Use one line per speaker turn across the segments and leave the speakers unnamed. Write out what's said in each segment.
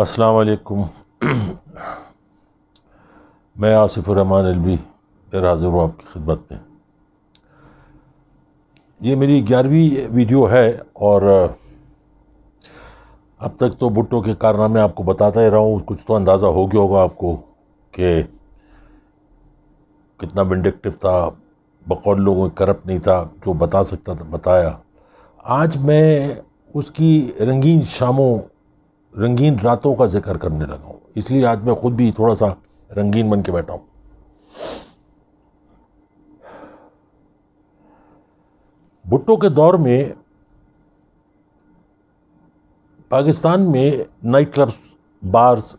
अस्सलाम वालेकुम मैं आसिफ रहमान अलवी राजर आपकी खिदमत में ये मेरी ग्यारहवीं वीडियो है और अब तक तो भुट्टो के कारनामे आपको बताता ही रहा हूँ कुछ तो अंदाज़ा हो गया होगा आपको कि कितना विंडेक्टिव था बकौल लोगों करप्ट नहीं था जो बता सकता था बताया आज मैं उसकी रंगीन शामों रंगीन रातों का जिक्र करने लगा हूँ इसलिए आज मैं ख़ुद भी थोड़ा सा रंगीन बन के बैठा हूँ भुट्टो के दौर में पाकिस्तान में नाइट क्लब्स बार्स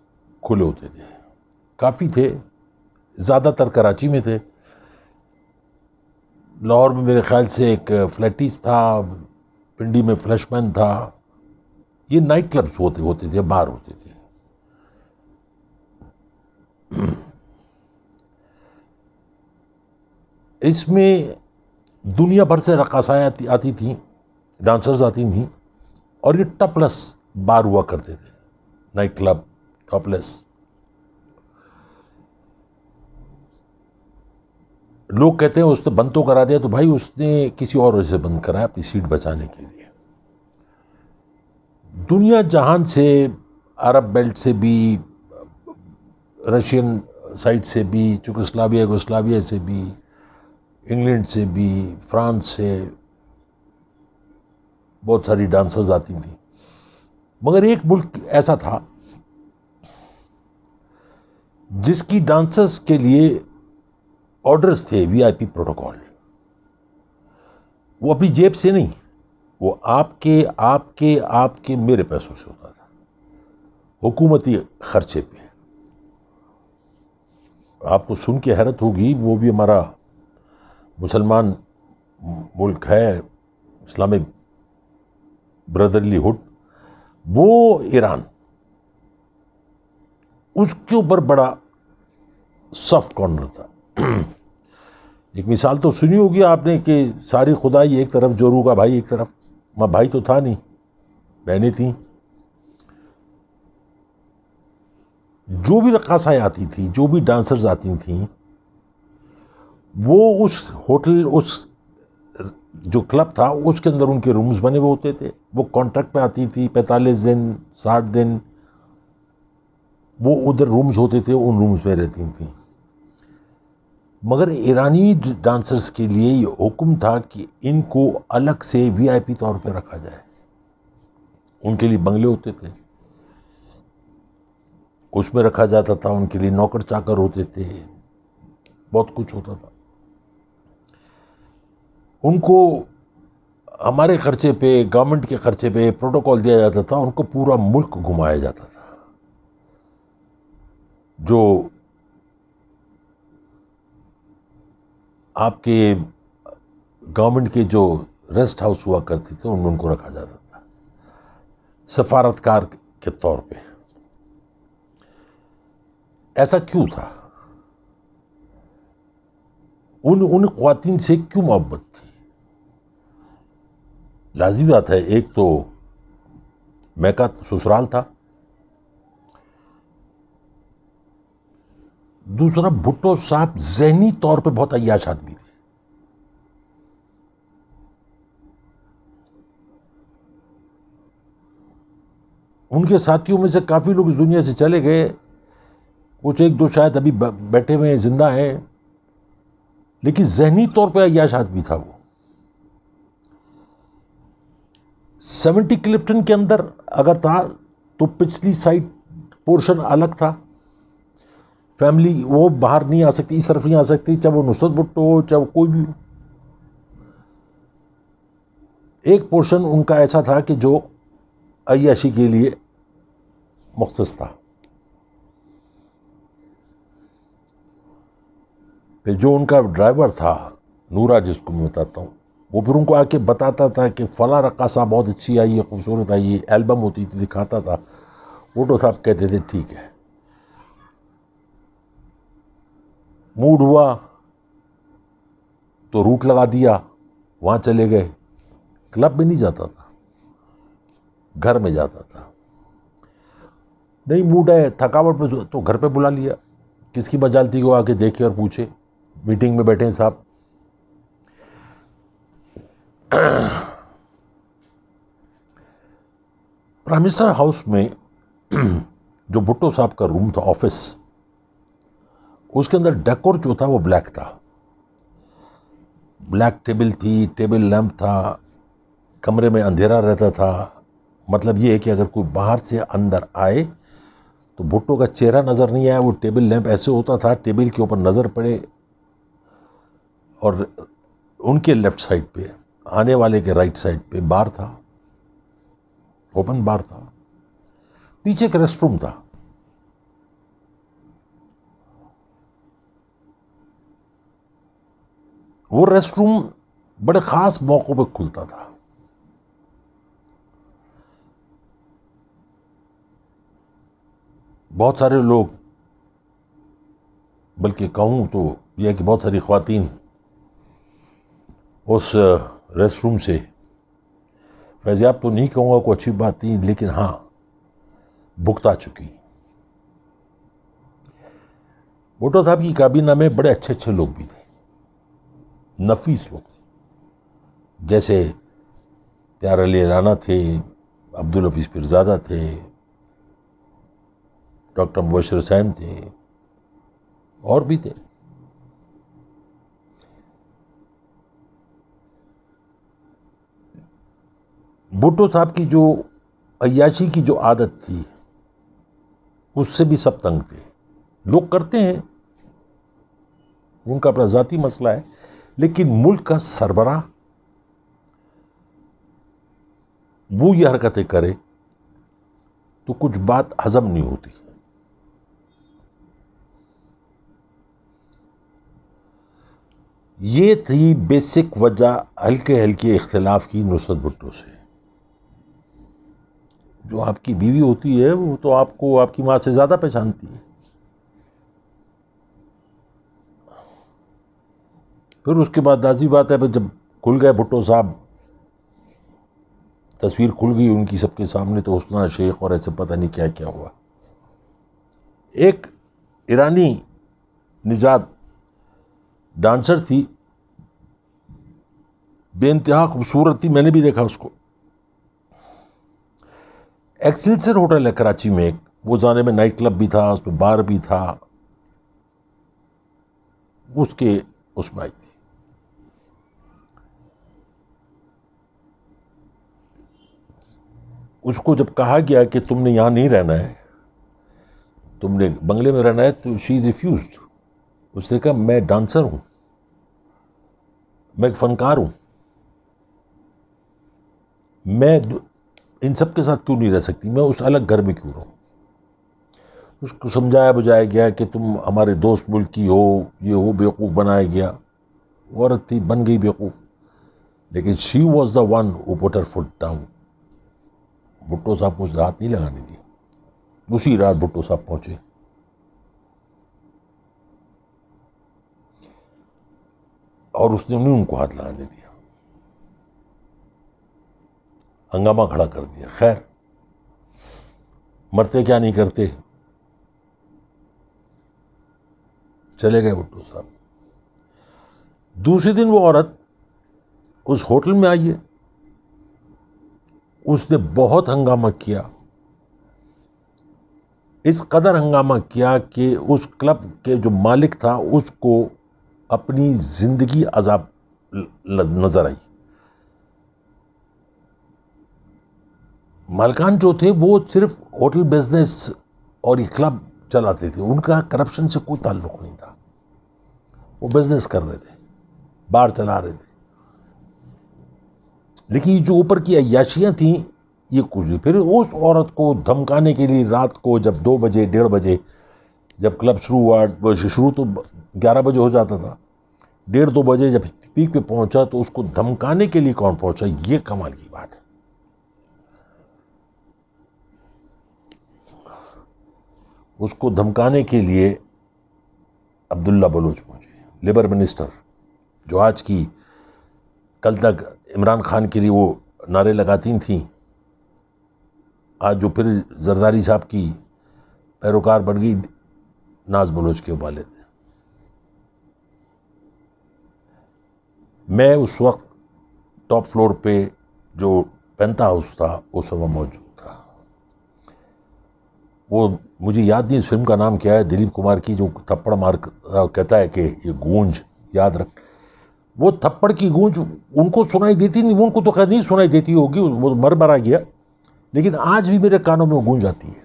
खुले होते थे काफ़ी थे ज़्यादातर कराची में थे लाहौर में मेरे ख्याल से एक फ्लैटिस था पिंडी में फ्लैशमैन था ये नाइट क्लब्स होते होते थे बार होते थे इसमें दुनिया भर से रकासाएँ आती आती थी डांसर्स आती थी और ये टपलस बार हुआ करते थे नाइट क्लब टॉपलेस लोग कहते हैं उसने बंद तो करा दिया तो भाई उसने किसी और वजह से बंद कराया अपनी सीट बचाने के लिए दुनिया जहान से अरब बेल्ट से भी रशियन साइड से भी चुकस्लाविया गोस्लाविया से भी इंग्लैंड से भी फ्रांस से बहुत सारी डांसर्स आती थी मगर एक मुल्क ऐसा था जिसकी डांसर्स के लिए ऑर्डर्स थे वीआईपी प्रोटोकॉल वो अपनी जेब से नहीं वो आपके आपके आपके मेरे पैसों से होता था हुकूमती खर्चे पे आपको सुन के हैरत होगी वो भी हमारा मुसलमान मुल्क है इस्लामिक ब्रदरलीहुड वो ईरान उसके ऊपर बड़ा सॉफ्ट कॉर्नर था एक मिसाल तो सुनी होगी आपने कि सारी खुदाई एक तरफ जोरू का भाई एक तरफ मैं भाई तो था नहीं बहनें थी जो भी रक्साएँ आती थी जो भी डांसर्स आती थी वो उस होटल उस जो क्लब था उसके अंदर उनके रूम्स बने हुए होते थे वो कॉन्ट्रैक्ट में आती थी पैंतालीस दिन साठ दिन वो उधर रूम्स होते थे उन रूम्स में रहती थी मगर ईरानी डांसर्स के लिए ये हुक्म था कि इनको अलग से वीआईपी तौर पे रखा जाए उनके लिए बंगले होते थे उसमें रखा जाता था उनके लिए नौकर चाकर होते थे बहुत कुछ होता था उनको हमारे खर्चे पे गवर्नमेंट के खर्चे पे प्रोटोकॉल दिया जाता था उनको पूरा मुल्क घुमाया जाता था जो आपके गवर्नमेंट के जो रेस्ट हाउस हुआ करते थे उनमें उनको रखा जाता था सफारतकार के तौर पे ऐसा क्यों था उन उन खातिन से क्यों मोहब्बत थी लाजिम बात है एक तो मैका ससुराल था दूसरा भुट्टो साहब जहनी तौर पे बहुत अयाश आदमी थे उनके साथियों में से काफ़ी लोग इस दुनिया से चले गए कुछ एक दो शायद अभी बैठे हुए हैं जिंदा हैं लेकिन जहनी तौर पर अयाश आदमी था वो सेवेंटी क्लिफ्टन के अंदर अगर था तो पिछली साइड पोर्शन अलग था फैमिली वो बाहर नहीं आ सकती इस तरफ नहीं आ सकती चाहे वो नुसरत भुट्टो हो चाहे वो कोई भी हो एक पोर्शन उनका ऐसा था कि जो अयाशी के लिए मुख्त था फिर जो उनका ड्राइवर था नूरा जिसको मैं बताता हूँ वो फिर उनको आके बताता था कि फ़ला रकासा बहुत अच्छी आई है खूबसूरत आई है एल्बम होती थी दिखाता था वो तो साहब कहते थे ठीक है मूड हुआ तो रूट लगा दिया वहाँ चले गए क्लब में नहीं जाता था घर में जाता था नहीं मूड है थकावट में तो घर पे बुला लिया किसकी मजालती को आके देखे और पूछे मीटिंग में बैठे हैं साहब प्राइम मिनिस्टर हाउस में जो भुट्टो साहब का रूम था ऑफिस उसके अंदर डेकोर जो था वो ब्लैक था ब्लैक टेबल थी टेबल लैम्प था कमरे में अंधेरा रहता था मतलब ये है कि अगर कोई बाहर से अंदर आए तो भुट्टो का चेहरा नज़र नहीं आया वो टेबल लैम्प ऐसे होता था टेबल के ऊपर नज़र पड़े और उनके लेफ़्ट साइड पे आने वाले के राइट साइड पे बार था ओपन बार था पीछे एक रेस्ट रूम था वो रेस्ट रूम बड़े ख़ास मौक़ों पर खुलता था बहुत सारे लोग बल्कि कहूँ तो यह कि बहुत सारी खातन उस रेस्ट रूम से फैजियाब तो नहीं कहूँगा कोई अच्छी बात नहीं लेकिन हाँ भुगता चुकी भुट्टो साहब की काबीना में बड़े अच्छे अच्छे लोग भी थे नफीस लोग जैसे त्यार अली राना थे अब्दुल हफीज़ पिरजादा थे डॉक्टर मुबशर हुसैन थे और भी थे भुट्टो साहब की जो अयाशी की जो आदत थी उससे भी सब तंग थे लोग करते हैं उनका अपना ज़ाती मसला है लेकिन मुल्क का सरबरा वो ये हरकतें करे तो कुछ बात हजम नहीं होती ये थी बेसिक वजह हल्के हल्के इख्तलाफ की नुसरत भुट्टो से जो आपकी बीवी होती है वो तो आपको आपकी माँ से ज़्यादा पहचानती है फिर उसके बाद दाजी बात है जब खुल गए भुट्टो साहब तस्वीर खुल गई उनकी सबके सामने तो उसना शेख और ऐसे पता नहीं क्या क्या हुआ एक ईरानी निजात डांसर थी बेानतहा खूबसूरत थी मैंने भी देखा उसको एक्सिलसर होटल है कराची में एक वो जाने में नाइट क्लब भी था उसमें बार भी था उसके उसमें आई थी उसको जब कहा गया कि तुमने यहाँ नहीं रहना है तुमने बंगले में रहना है तो शी रिफ्यूज उसने कहा मैं डांसर हूँ मैं एक फनकार हूँ मैं इन सब के साथ क्यों नहीं रह सकती मैं उस अलग घर में क्यों रहूँ उसको समझाया बुझाया गया कि तुम हमारे दोस्त मुल्क की हो ये हो बेवकूफ़ बनाया गया औरत थी बन गई बेवकूफ़ लेकिन she was the one who put foot down Bhutto साहब को हाथ नहीं लगाने दी दूसरी रात भुट्टो साहब पहुंचे और उसने उन्हें उनको हाथ लगाने दिया हंगामा खड़ा कर दिया खैर मरते क्या नहीं करते चले गए भुट्टो साहब दूसरे दिन वो औरत उस होटल में आई है उसने बहुत हंगामा किया इस कदर हंगामा किया कि उस क्लब के जो मालिक था उसको अपनी ज़िंदगी अजाब नज़र आई मालकान जो थे वो सिर्फ होटल बिजनेस और ये क्लब चलाते थे उनका करप्शन से कोई ताल्लुक नहीं था वो बिजनेस कर रहे थे बार चला रहे थे लेकिन जो ऊपर की अयाशियाँ थीं ये कुछ नहीं फिर उस औरत को धमकाने के लिए रात को जब दो बजे डेढ़ बजे जब क्लब शुरू हुआ शुरू तो ग्यारह बजे हो जाता था डेढ़ दो बजे जब पीक पे पहुंचा तो उसको धमकाने के लिए कौन पहुंचा ये कमाल की बात है उसको धमकाने के लिए अब्दुल्ला बलोच पहुंचे लेबर मिनिस्टर जो आज की कल तक इमरान खान के लिए वो नारे लगाती थी आज जो फिर जरदारी साहब की पैरोकार बन गई नाज बलोच के वाले थे मैं उस वक्त टॉप फ्लोर पे जो पेंता हाउस था उस समय मौजूद था वो मुझे याद नहीं इस फिल्म का नाम क्या है दिलीप कुमार की जो थप्पड़ मार कहता है कि ये गूंज याद रख वो थप्पड़ की गूंज उनको सुनाई देती नहीं उनको तो खैर नहीं सुनाई देती होगी वो तो मर मरा गया लेकिन आज भी मेरे कानों में गूंज आती है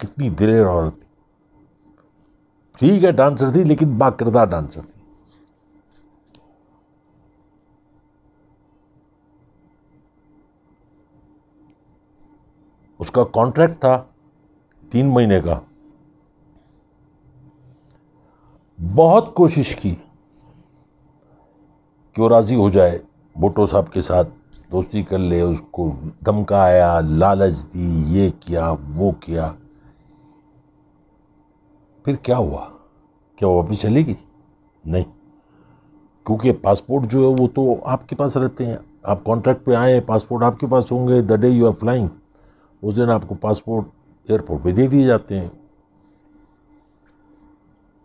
कितनी दिलेर औरत थी ठीक है डांसर थी लेकिन बाकिरदार डांसर थी उसका कॉन्ट्रैक्ट था तीन महीने का बहुत कोशिश की कि वो राज़ी हो जाए भुट्टो साहब के साथ दोस्ती कर ले उसको धमकाया लालच दी ये किया वो किया फिर क्या हुआ क्या वो वापस चलेगी नहीं क्योंकि पासपोर्ट जो है वो तो आपके पास रहते हैं आप कॉन्ट्रैक्ट पे आए पासपोर्ट आपके पास होंगे the day you are flying उस दिन आपको पासपोर्ट एयरपोर्ट पे दे दिए जाते हैं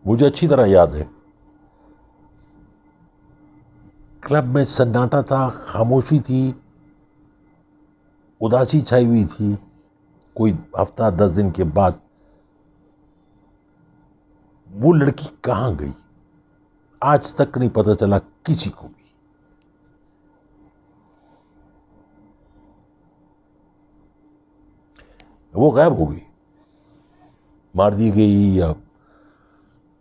मुझे अच्छी तरह याद है क्लब में सन्नाटा था खामोशी थी उदासी छाई हुई थी कोई हफ्ता दस दिन के बाद वो लड़की कहाँ गई आज तक नहीं पता चला किसी को भी वो गायब हो गई मार दी गई या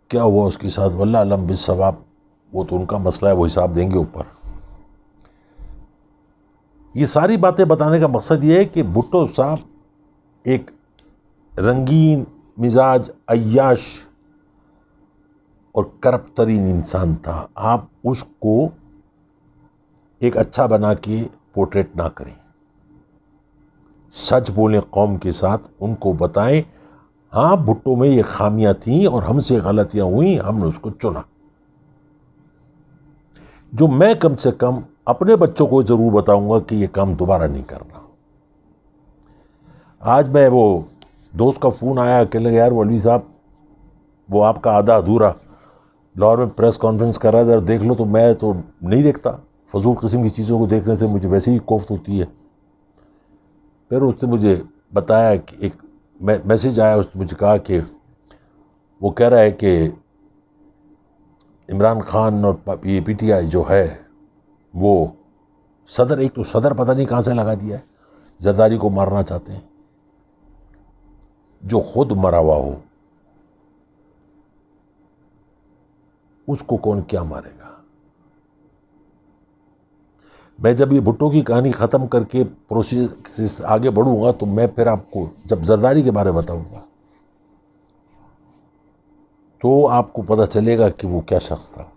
क्या हुआ उसके साथ वल्ला बिस्वाब वो तो उनका मसला है वो हिसाब देंगे ऊपर ये सारी बातें बताने का मकसद ये है कि भुट्टो साहब एक रंगीन मिजाज अयाश और करप तरीन इंसान था आप उसको एक अच्छा बना के पोर्ट्रेट ना करें सच बोलें कौम के साथ उनको बताएं हाँ भुट्टो में ये खामियां थीं और हमसे गलतियां हुई हमने उसको चुना जो मैं कम से कम अपने बच्चों को ज़रूर बताऊंगा कि ये काम दोबारा नहीं करना आज मैं वो दोस्त का फ़ोन आया कहने यार वलवी साहब वो आपका आधा अधूरा लाहौर में प्रेस कॉन्फ्रेंस कर रहा है ज़रा देख लो तो मैं तो नहीं देखता फजूल किस्म की चीज़ों को देखने से मुझे वैसे ही कोफ्त होती है फिर उसने मुझे बताया कि एक मैसेज आया उसने मुझे कहा कि वो कह रहा है कि इमरान खान और ये पीटीआई जो है वो सदर एक तो सदर पता नहीं कहाँ से लगा दिया है जरदारी को मारना चाहते हैं जो खुद मरा हुआ हो उसको कौन क्या मारेगा मैं जब ये भुट्टो की कहानी ख़त्म करके प्रोसेस आगे बढ़ूंगा तो मैं फिर आपको जब जरदारी के बारे में बताऊंगा तो आपको पता चलेगा कि वो क्या शख्स था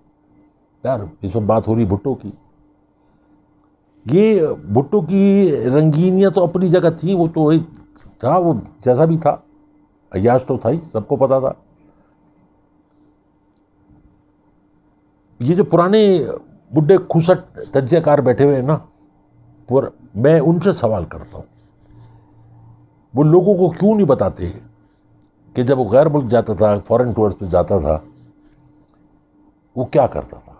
यार इस पर बात हो रही भुट्टो की ये भुट्टो की रंगीनियाँ तो अपनी जगह थी वो तो एक था वो जैसा भी था अयाश तो था ही सबको पता था ये जो पुराने बुढ़े खुसट तज्जेकार बैठे हुए हैं ना पर मैं उनसे सवाल करता हूँ वो लोगों को क्यों नहीं बताते हैं कि जब वो गैर मुल्क जाता था फॉरेन टूर्स पे जाता था वो क्या करता था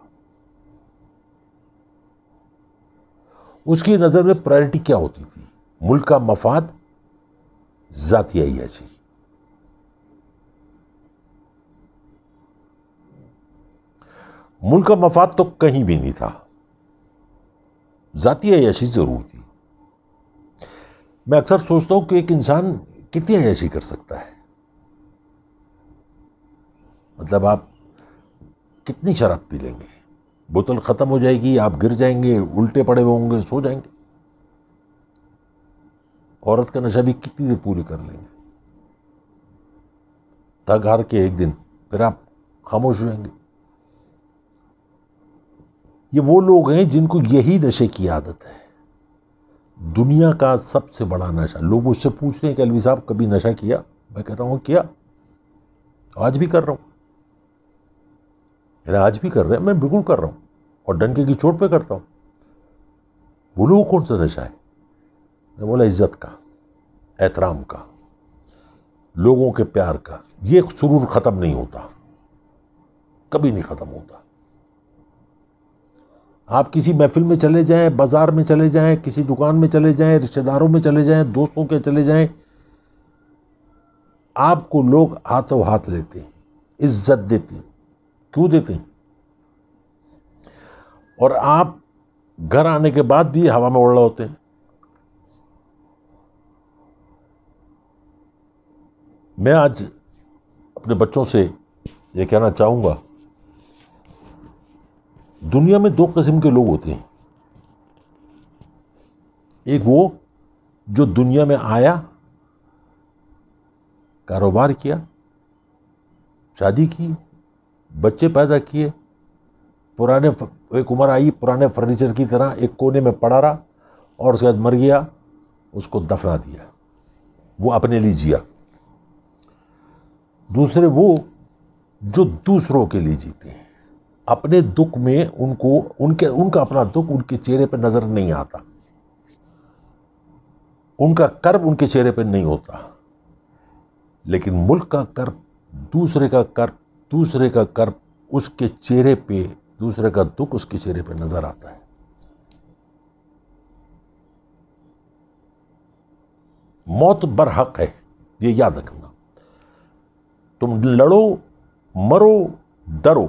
उसकी नज़र में प्रायोरिटी क्या होती थी मुल्क का मफाद जाति अयाशी मुल्क का मफाद तो कहीं भी नहीं था ज़ाती अयाशी ज़रूर थी मैं अक्सर सोचता हूं कि एक इंसान कितनी अयाशी कर सकता है मतलब आप कितनी शराब पी लेंगे बोतल ख़त्म हो जाएगी आप गिर जाएंगे उल्टे पड़े होंगे सो जाएंगे औरत का नशा भी कितनी देर पूरी कर लेंगे थक हार के एक दिन फिर आप खामोश हो जाएंगे ये वो लोग हैं जिनको यही नशे की आदत है दुनिया का सबसे बड़ा नशा लोग उससे पूछते हैं कि अलवी साहब कभी नशा किया मैं कहता हूँ किया आज भी कर रहा हूँ यानी आज भी कर रहे हैं मैं बिल्कुल कर रहा हूँ और डंके की चोट पे करता हूँ बोलो वो कौन सा नशा है मैं बोला इज्जत का एहतराम का लोगों के प्यार का ये सुरूर ख़त्म नहीं होता कभी नहीं ख़त्म होता आप किसी महफिल में चले जाएं बाज़ार में चले जाएं किसी दुकान में चले जाएं रिश्तेदारों में चले जाएं दोस्तों के चले जाएं आपको लोग हाथों हाथ लेते हैं इज्जत देते हैं क्यों देते हैं और आप घर आने के बाद भी हवा में उड़ रहे होते हैं मैं आज अपने बच्चों से ये कहना चाहूँगा दुनिया में दो किस्म के लोग होते हैं एक वो जो दुनिया में आया कारोबार किया शादी की बच्चे पैदा किए पुराने एक उम्र आई पुराने फर्नीचर की तरह एक कोने में पड़ा रहा और उसके बाद मर गया उसको दफना दिया वो अपने लिए जिया दूसरे वो जो दूसरों के लिए जीते हैं अपने दुख में उनको उनके उनका अपना दुख उनके चेहरे पर नज़र नहीं आता उनका कर्म उनके चेहरे पर नहीं होता लेकिन मुल्क का कर्म दूसरे का कर्म दूसरे का कर्म उसके चेहरे पे दूसरे का दुख उसके चेहरे पे नज़र आता है मौत बरहक है ये याद रखना तुम लड़ो मरो डरो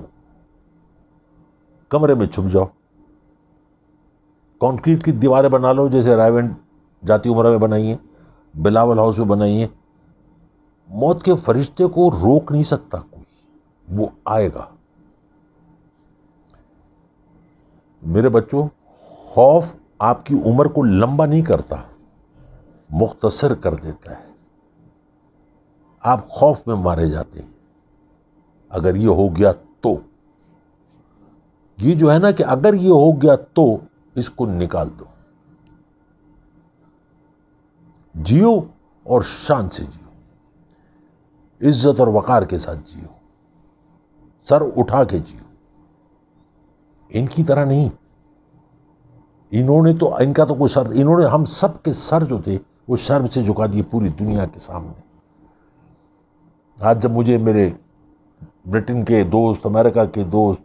कमरे में छुप जाओ कंक्रीट की दीवारें बना लो जैसे रायवेंट जाति उम्र में बनाई है बिलावल हाउस में बनाई है मौत के फरिश्ते को रोक नहीं सकता वो आएगा मेरे बच्चों खौफ आपकी उम्र को लंबा नहीं करता मुख्तसर कर देता है आप खौफ में मारे जाते हैं अगर ये हो गया तो ये जो है ना कि अगर ये हो गया तो इसको निकाल दो जियो और शान से जियो इज्जत और वकार के साथ जियो सर उठा के जियो इनकी तरह नहीं इन्होंने तो इनका तो कोई सर इन्होंने हम सब के सर जो थे वो शर्म से झुका दिए पूरी दुनिया के सामने आज जब मुझे मेरे ब्रिटेन के दोस्त अमेरिका के दोस्त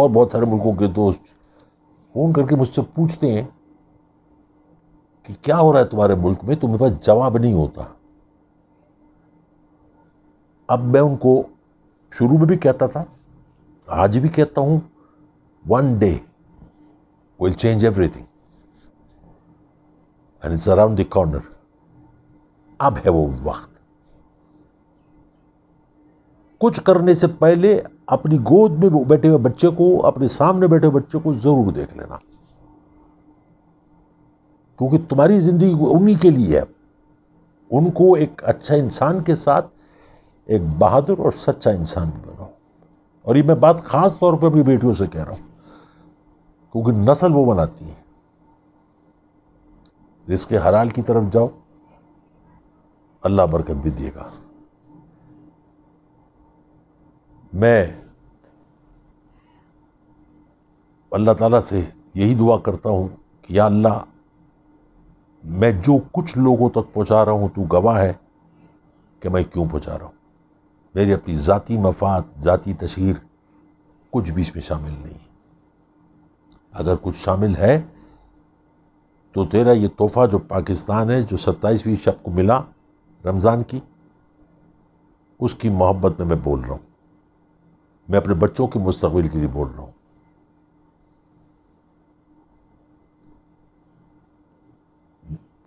और बहुत सारे मुल्कों के दोस्त फ़ोन करके मुझसे पूछते हैं कि क्या हो रहा है तुम्हारे मुल्क में तुम्हारे पास जवाब नहीं होता अब मैं उनको शुरू में भी कहता था आज भी कहता हूं one day will change everything and it's around the corner अब है वो वक्त कुछ करने से पहले अपनी गोद में बैठे हुए बच्चे को अपने सामने बैठे हुए बच्चे को जरूर देख लेना क्योंकि तुम्हारी जिंदगी उन्हीं के लिए है उनको एक अच्छा इंसान के साथ एक बहादुर और सच्चा इंसान भी बनो और ये मैं बात ख़ास तौर पर अपनी बेटियों से कह रहा हूँ क्योंकि नस्ल वो बनाती है रिस्क हराल की तरफ जाओ अल्लाह बरकत भी देगा मैं अल्लाह ताला से यही दुआ करता हूँ कि या अल्लाह मैं जो कुछ लोगों तक पहुँचा रहा हूँ तू गवाह है कि मैं क्यों पहुँचा रहा हूँ मेरी अपनी ज़ाती मफाद ज़ाती तशहर कुछ भी इसमें शामिल नहीं अगर कुछ शामिल है तो तेरा ये तोहफ़ा जो पाकिस्तान है जो सत्ताईसवीं शब को मिला रमज़ान की उसकी मोहब्बत में मैं बोल रहा हूँ मैं अपने बच्चों के मुस्तबिल के लिए बोल रहा हूँ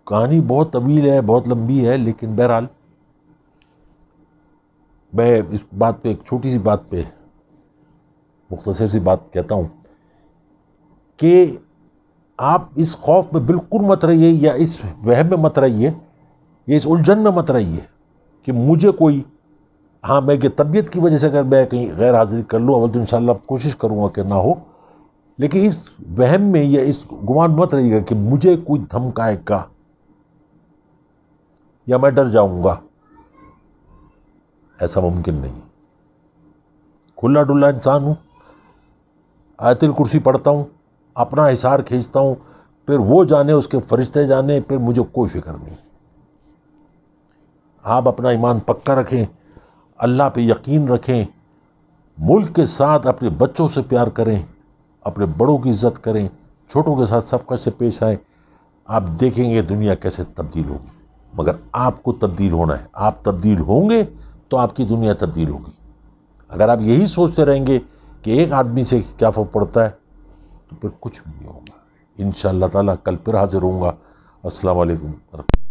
कहानी बहुत तवील है बहुत लंबी है लेकिन बहरहाल मैं इस बात पे एक छोटी सी बात पे मुख्तसर सी बात कहता हूँ कि आप इस खौफ में बिल्कुल मत रहिए या इस वहम में मत रहिए या इस उलझन में मत रहिए कि मुझे कोई हाँ मैं कि तबीयत की वजह से अगर मैं कहीं गैर हाजिरी कर लूँ अवल तो इन कोशिश करूँगा कि ना हो लेकिन इस वहम में या इस गुमान मत रहिएगा कि मुझे कोई धमकाएगा या मैं डर जाऊँगा ऐसा मुमकिन नहीं खुला डुल्ला इंसान हूँ आयतिल कुर्सी पढ़ता हूँ अपना हिसार खींचता हूँ फिर वो जाने उसके फरिश्ते जाने फिर मुझे कोई फिक्र नहीं आप अपना ईमान पक्का रखें अल्लाह पे यकीन रखें मुल्क के साथ अपने बच्चों से प्यार करें अपने बड़ों की इज्जत करें छोटों के साथ सफ़र से पेश आए आप देखेंगे दुनिया कैसे तब्दील होगी मगर आपको तब्दील होना है आप तब्दील होंगे तो आपकी दुनिया तब्दील होगी अगर आप यही सोचते रहेंगे कि एक आदमी से क्या फ़र्क पड़ता है तो फिर कुछ भी नहीं होगा इन ताला कल फिर हाज़िर होऊंगा अस्सलाम वालेकुम